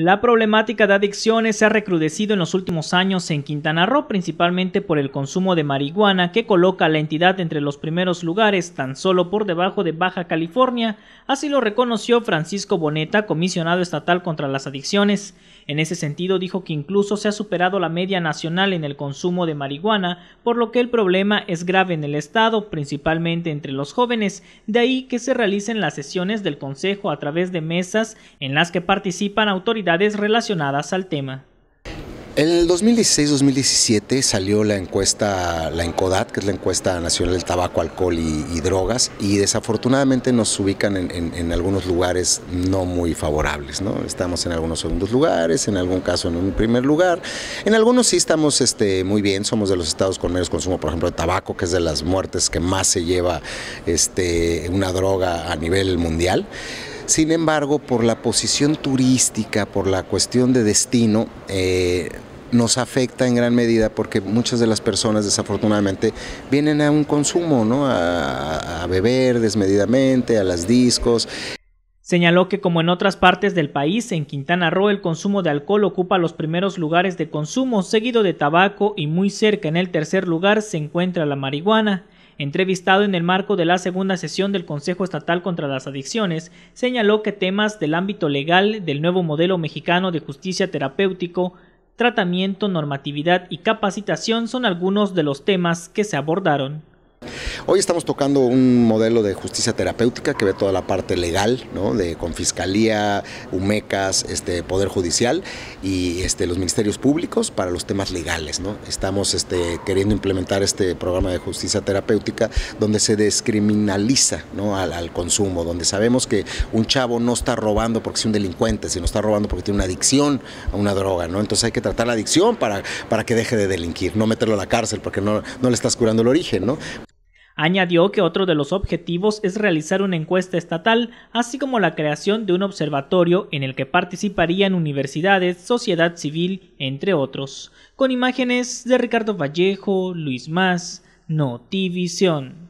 La problemática de adicciones se ha recrudecido en los últimos años en Quintana Roo, principalmente por el consumo de marihuana, que coloca a la entidad entre los primeros lugares, tan solo por debajo de Baja California, así lo reconoció Francisco Boneta, comisionado estatal contra las adicciones. En ese sentido, dijo que incluso se ha superado la media nacional en el consumo de marihuana, por lo que el problema es grave en el Estado, principalmente entre los jóvenes, de ahí que se realicen las sesiones del Consejo a través de mesas en las que participan autoridades relacionadas al tema. En el 2016-2017 salió la encuesta, la ENCODAT, que es la encuesta nacional del tabaco, alcohol y, drogas, y desafortunadamente nos ubican en, algunos lugares no muy favorables, ¿no? Estamos en algunos segundos lugares, en algún caso en un primer lugar, en algunos sí estamos este, muy bien, somos de los estados con menos consumo, por ejemplo, de tabaco, que es de las muertes que más se lleva este, una droga a nivel mundial, sin embargo, por la posición turística, por la cuestión de destino, eh, nos afecta en gran medida porque muchas de las personas desafortunadamente vienen a un consumo, ¿no? a beber desmedidamente, a las discos. Señaló que como en otras partes del país, en Quintana Roo el consumo de alcohol ocupa los primeros lugares de consumo, seguido de tabaco y muy cerca en el tercer lugar se encuentra la marihuana. Entrevistado en el marco de la segunda sesión del Consejo Estatal contra las Adicciones, señaló que temas del ámbito legal del nuevo modelo mexicano de justicia terapéutico, tratamiento, normatividad y capacitación son algunos de los temas que se abordaron. Hoy estamos tocando un modelo de justicia terapéutica que ve toda la parte legal, ¿no? De, con fiscalía, UMECAS, este, Poder Judicial y este, los ministerios públicos para los temas legales. ¿no? Estamos este, queriendo implementar este programa de justicia terapéutica donde se descriminaliza ¿no? al, consumo, donde sabemos que un chavo no está robando porque es un delincuente, sino está robando porque tiene una adicción a una droga, ¿no? Entonces hay que tratar la adicción para, para que deje de delinquir, no meterlo a la cárcel porque no, no le estás curando el origen, ¿no? Añadió que otro de los objetivos es realizar una encuesta estatal, así como la creación de un observatorio en el que participarían universidades, sociedad civil, entre otros, con imágenes de Ricardo Vallejo, Luis Más, Notivisión.